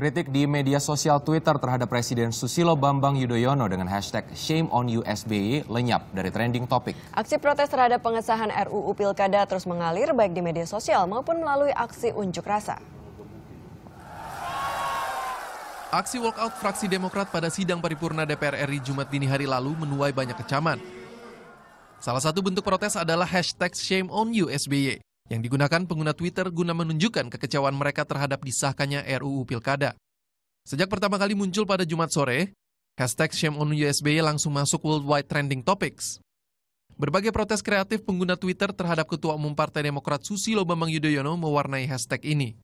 Kritik di media sosial Twitter terhadap Presiden Susilo Bambang Yudhoyono dengan hashtag Shame on USBY lenyap dari trending topik. Aksi protes terhadap pengesahan RUU Pilkada terus mengalir baik di media sosial maupun melalui aksi unjuk rasa. Aksi walkout fraksi Demokrat pada sidang paripurna DPR RI Jumat dini hari lalu menuai banyak kecaman. Salah satu bentuk protes adalah hashtag Shame on USBY yang digunakan pengguna Twitter guna menunjukkan kekecewaan mereka terhadap disahkannya RUU Pilkada. Sejak pertama kali muncul pada Jumat sore, hashtag Shame on USBY langsung masuk worldwide trending topics. Berbagai protes kreatif pengguna Twitter terhadap Ketua Umum Partai Demokrat Susilo Bambang Yudhoyono mewarnai hashtag ini.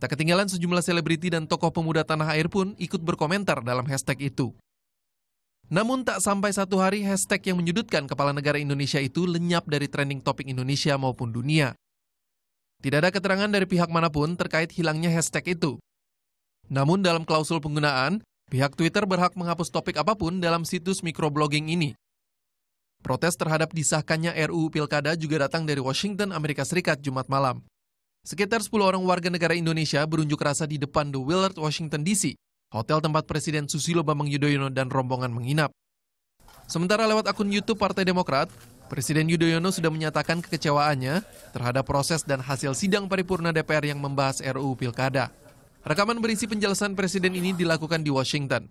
Tak ketinggalan sejumlah selebriti dan tokoh pemuda tanah air pun ikut berkomentar dalam hashtag itu. Namun tak sampai satu hari hashtag yang menyudutkan kepala negara Indonesia itu lenyap dari trending topik Indonesia maupun dunia. Tidak ada keterangan dari pihak manapun terkait hilangnya hashtag itu. Namun dalam klausul penggunaan, pihak Twitter berhak menghapus topik apapun dalam situs microblogging ini. Protes terhadap disahkannya RUU Pilkada juga datang dari Washington, Amerika Serikat Jumat malam. Sekitar 10 orang warga negara Indonesia berunjuk rasa di depan The Willard, Washington DC, hotel tempat Presiden Susilo Bambang Yudhoyono dan rombongan menginap. Sementara lewat akun YouTube Partai Demokrat, Presiden Yudhoyono sudah menyatakan kekecewaannya terhadap proses dan hasil sidang paripurna DPR yang membahas RUU Pilkada. Rekaman berisi penjelasan Presiden ini dilakukan di Washington.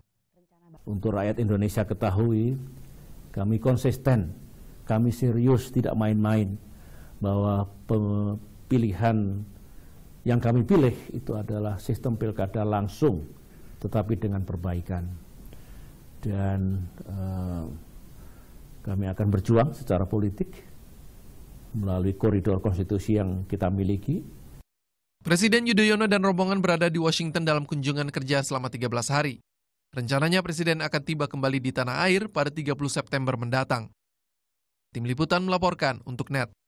Untuk rakyat Indonesia ketahui, kami konsisten, kami serius, tidak main-main bahwa pilihan yang kami pilih itu adalah sistem pilkada langsung, tetapi dengan perbaikan. Dan... Uh, kami akan berjuang secara politik melalui koridor konstitusi yang kita miliki. Presiden Yudhoyono dan rombongan berada di Washington dalam kunjungan kerja selama 13 hari. Rencananya Presiden akan tiba kembali di tanah air pada 30 September mendatang. Tim Liputan melaporkan untuk NET.